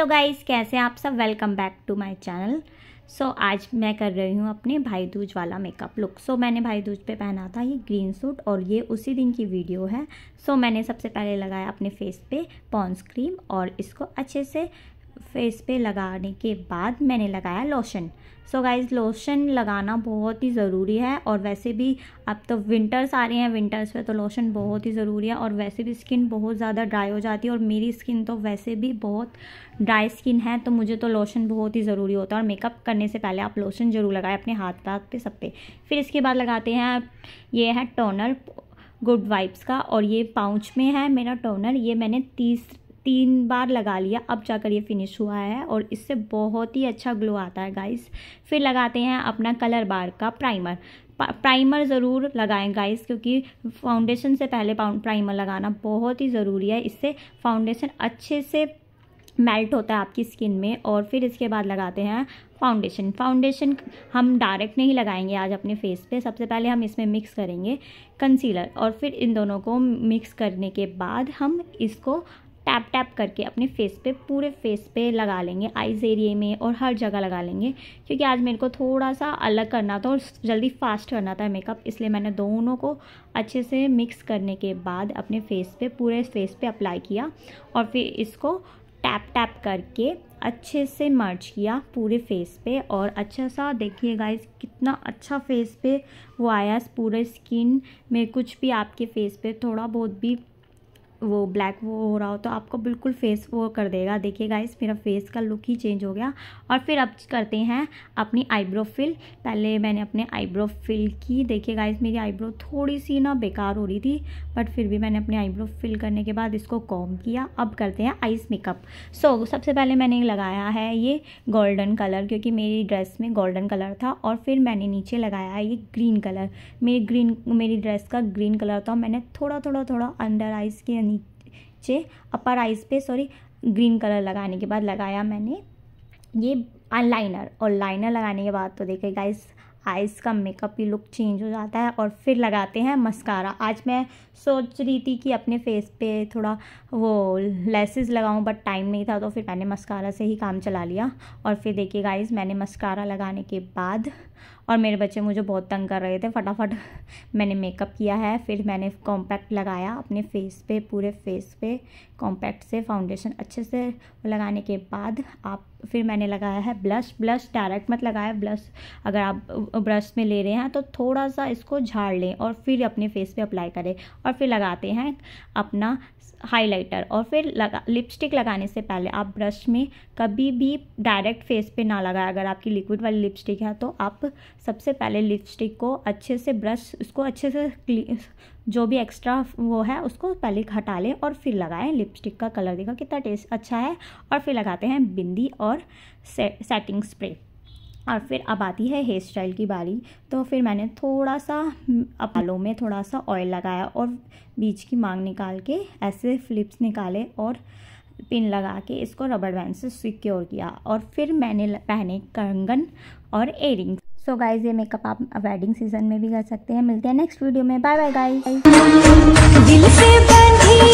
hello guys कैसे हैं आप सब welcome back to my channel so आज मैं कर रही हूँ अपने भाई दूज वाला मेकअप लुक सो so, मैंने भाई दूज पे पहना था ये ग्रीन सूट और ये उसी दिन की वीडियो है सो so, मैंने सबसे पहले लगाया अपने फेस पे पॉन्स क्रीम और इसको अच्छे से फेस पे लगाने के बाद मैंने लगाया लोशन सो गाइज लोशन लगाना बहुत ही ज़रूरी है और वैसे भी अब तो विंटर्स आ रहे हैं विंटर्स पे तो लोशन बहुत ही ज़रूरी है और वैसे भी स्किन बहुत ज़्यादा ड्राई हो जाती है और मेरी स्किन तो वैसे भी बहुत ड्राई स्किन है तो मुझे तो लोशन बहुत ही ज़रूरी होता है और मेकअप करने से पहले आप लोशन ज़रूर लगाएं अपने हाथ पाथ पे सब पे फिर इसके बाद लगाते हैं ये है टोनर गुड वाइब्स का और ये पाउच में है मेरा टोनर ये मैंने तीस तीन बार लगा लिया अब जाकर ये फिनिश हुआ है और इससे बहुत ही अच्छा ग्लो आता है गाइस फिर लगाते हैं अपना कलर बार का प्राइमर प्राइमर ज़रूर लगाएं गाइस क्योंकि फाउंडेशन से पहले प्राइमर लगाना बहुत ही ज़रूरी है इससे फाउंडेशन अच्छे से मेल्ट होता है आपकी स्किन में और फिर इसके बाद लगाते हैं फाउंडेशन फाउंडेशन हम डायरेक्ट नहीं लगाएंगे आज अपने फेस पे सबसे पहले हम इसमें मिक्स करेंगे कंसीलर और फिर इन दोनों को मिक्स करने के बाद हम इसको टैप टैप करके अपने फेस पे पूरे फेस पे लगा लेंगे आइज़ एरिए में और हर जगह लगा लेंगे क्योंकि आज मेरे को थोड़ा सा अलग करना था और जल्दी फास्ट करना था मेकअप इसलिए मैंने दोनों को अच्छे से मिक्स करने के बाद अपने फेस पे पूरे फेस पे अप्लाई किया और फिर इसको टैप टैप करके अच्छे से मर्च किया पूरे फेस पे और अच्छा सा देखिए गाइस कितना अच्छा फेस पे वो आया पूरे स्किन में कुछ भी आपके फेस पे थोड़ा बहुत भी वो ब्लैक वो हो रहा हो तो आपको बिल्कुल फेस वो कर देगा देखिए गाइस मेरा फेस का लुक ही चेंज हो गया और फिर अब करते हैं अपनी आईब्रो फिल पहले मैंने अपने आईब्रो फिल की देखिए गाइस मेरी आईब्रो थोड़ी सी ना बेकार हो रही थी बट फिर भी मैंने अपने आईब्रो फिल करने के बाद इसको कॉम किया अब करते हैं आइस मेकअप सो so, सबसे पहले मैंने लगाया है ये गोल्डन कलर क्योंकि मेरी ड्रेस में गोल्डन कलर था और फिर मैंने नीचे लगाया है ये ग्रीन कलर मेरी ग्रीन मेरी ड्रेस का ग्रीन कलर था मैंने थोड़ा थोड़ा थोड़ा अंडर आइज़ के नीचे अपर आइज पे सॉरी ग्रीन कलर लगाने के बाद लगाया मैंने ये लाइनर और लाइनर लगाने के बाद तो देखे गाइस आइज़ का मेकअप ही लुक चेंज हो जाता है और फिर लगाते हैं मस्कारा आज मैं सोच रही थी कि अपने फेस पे थोड़ा वो लेसेस लगाऊं बट टाइम नहीं था तो फिर मैंने मस्कारा से ही काम चला लिया और फिर देखिए गाइस मैंने मस्कारा लगाने के बाद और मेरे बच्चे मुझे बहुत तंग कर रहे थे फटाफट मैंने मेकअप किया है फिर मैंने कॉम्पैक्ट लगाया अपने फेस पे पूरे फेस पे कॉम्पैक्ट से फाउंडेशन अच्छे से लगाने के बाद आप फिर मैंने लगाया है ब्लश ब्लश डायरेक्ट मत लगाया ब्लश अगर आप ब्रश में ले रहे हैं तो थोड़ा सा इसको झाड़ लें और फिर अपने फेस पर अप्लाई करें और फिर लगाते हैं अपना हाइलाइटर और फिर लगा लिपस्टिक लगाने से पहले आप ब्रश में कभी भी डायरेक्ट फेस पे ना लगाएं अगर आपकी लिक्विड वाली लिपस्टिक है तो आप सबसे पहले लिपस्टिक को अच्छे से ब्रश उसको अच्छे से जो भी एक्स्ट्रा वो है उसको पहले हटा लें और फिर लगाएं लिपस्टिक का कलर देखा कितना टेस्ट अच्छा है और फिर लगाते हैं बिंदी और से, सेटिंग स्प्रे और फिर अब आती है हेयर स्टाइल की बारी तो फिर मैंने थोड़ा सा अपालों में थोड़ा सा ऑयल लगाया और बीच की मांग निकाल के ऐसे फ्लिप्स निकाले और पिन लगा के इसको रबड़ बैंड से सिक्योर किया और फिर मैंने पहने कंगन और एयरिंग्स सो गाइज ये मेकअप आप वेडिंग सीजन में भी कर सकते हैं मिलते हैं नेक्स्ट वीडियो में बाय बाय गाइज